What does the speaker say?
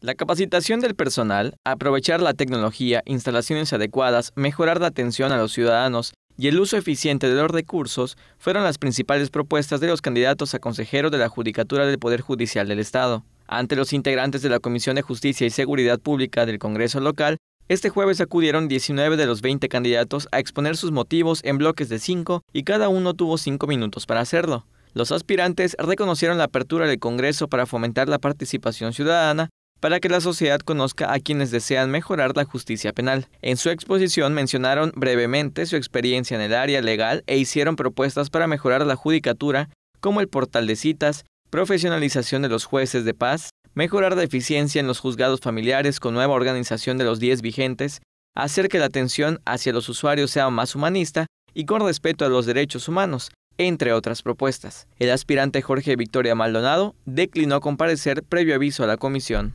La capacitación del personal, aprovechar la tecnología, instalaciones adecuadas, mejorar la atención a los ciudadanos y el uso eficiente de los recursos fueron las principales propuestas de los candidatos a consejeros de la Judicatura del Poder Judicial del Estado. Ante los integrantes de la Comisión de Justicia y Seguridad Pública del Congreso local, este jueves acudieron 19 de los 20 candidatos a exponer sus motivos en bloques de 5 y cada uno tuvo 5 minutos para hacerlo. Los aspirantes reconocieron la apertura del Congreso para fomentar la participación ciudadana para que la sociedad conozca a quienes desean mejorar la justicia penal. En su exposición mencionaron brevemente su experiencia en el área legal e hicieron propuestas para mejorar la judicatura, como el portal de citas, profesionalización de los jueces de paz, mejorar la eficiencia en los juzgados familiares con nueva organización de los 10 vigentes, hacer que la atención hacia los usuarios sea más humanista y con respeto a los derechos humanos, entre otras propuestas. El aspirante Jorge Victoria Maldonado declinó comparecer previo aviso a la comisión.